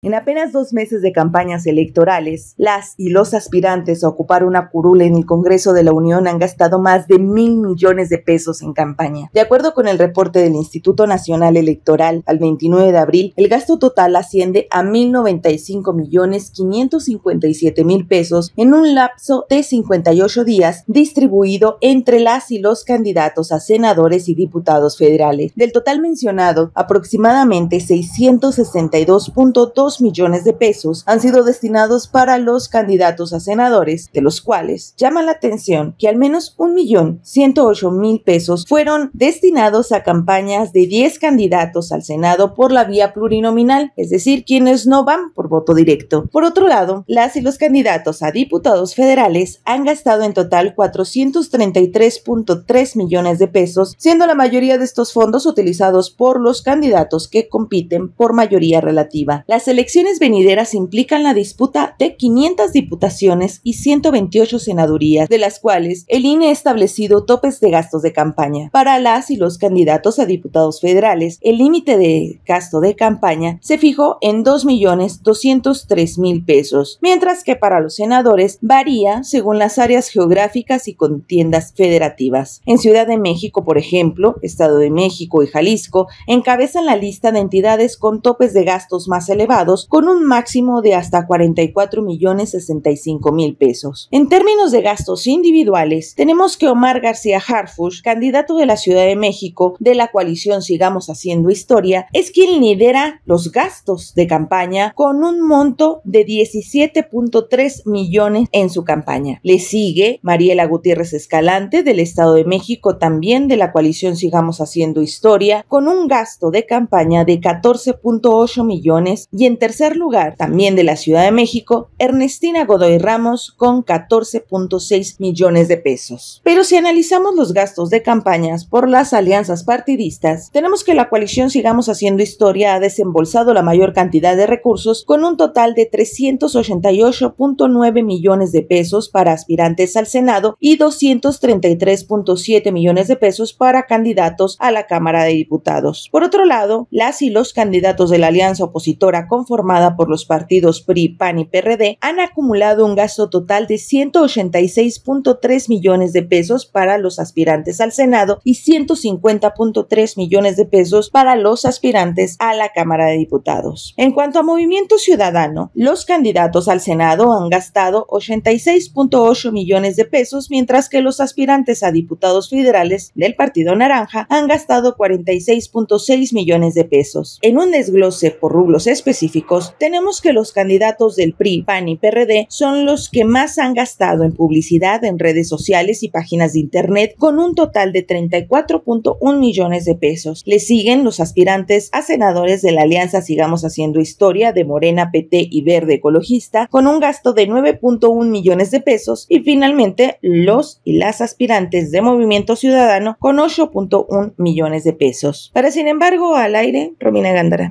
En apenas dos meses de campañas electorales, las y los aspirantes a ocupar una curula en el Congreso de la Unión han gastado más de mil millones de pesos en campaña. De acuerdo con el reporte del Instituto Nacional Electoral, al 29 de abril, el gasto total asciende a mil noventa y cinco millones quinientos cincuenta y siete mil pesos en un lapso de 58 días distribuido entre las y los candidatos a senadores y diputados federales. Del total mencionado, aproximadamente 662.2 millones de pesos han sido destinados para los candidatos a senadores, de los cuales llama la atención que al menos 1.108.000 pesos fueron destinados a campañas de 10 candidatos al Senado por la vía plurinominal, es decir, quienes no van por voto directo. Por otro lado, las y los candidatos a diputados federales han gastado en total 433.3 millones de pesos, siendo la mayoría de estos fondos utilizados por los candidatos que compiten por mayoría relativa. Las elecciones venideras implican la disputa de 500 diputaciones y 128 senadurías, de las cuales el INE ha establecido topes de gastos de campaña. Para las y los candidatos a diputados federales, el límite de gasto de campaña se fijó en 2.203.000 pesos, mientras que para los senadores varía según las áreas geográficas y contiendas federativas. En Ciudad de México, por ejemplo, Estado de México y Jalisco encabezan la lista de entidades con topes de gastos más elevados con un máximo de hasta 44 millones 65 mil pesos. En términos de gastos individuales, tenemos que Omar García Harfush, candidato de la Ciudad de México de la coalición Sigamos Haciendo Historia, es quien lidera los gastos de campaña con un monto de 17.3 millones en su campaña. Le sigue Mariela Gutiérrez Escalante del Estado de México, también de la coalición Sigamos Haciendo Historia, con un gasto de campaña de 14.8 millones y en tercer lugar, también de la Ciudad de México, Ernestina Godoy Ramos con 14.6 millones de pesos. Pero si analizamos los gastos de campañas por las alianzas partidistas, tenemos que la coalición Sigamos Haciendo Historia ha desembolsado la mayor cantidad de recursos con un total de 388.9 millones de pesos para aspirantes al Senado y 233.7 millones de pesos para candidatos a la Cámara de Diputados. Por otro lado, las y los candidatos de la alianza opositora con formada por los partidos PRI, PAN y PRD, han acumulado un gasto total de 186.3 millones de pesos para los aspirantes al Senado y 150.3 millones de pesos para los aspirantes a la Cámara de Diputados. En cuanto a Movimiento Ciudadano, los candidatos al Senado han gastado 86.8 millones de pesos, mientras que los aspirantes a diputados federales del Partido Naranja han gastado 46.6 millones de pesos. En un desglose por rublos específicos, tenemos que los candidatos del PRI, PAN y PRD son los que más han gastado en publicidad en redes sociales y páginas de Internet con un total de 34.1 millones de pesos. Le siguen los aspirantes a senadores de la Alianza Sigamos Haciendo Historia de Morena, PT y Verde Ecologista con un gasto de 9.1 millones de pesos y finalmente los y las aspirantes de Movimiento Ciudadano con 8.1 millones de pesos. Para sin embargo, al aire, Romina Gándara.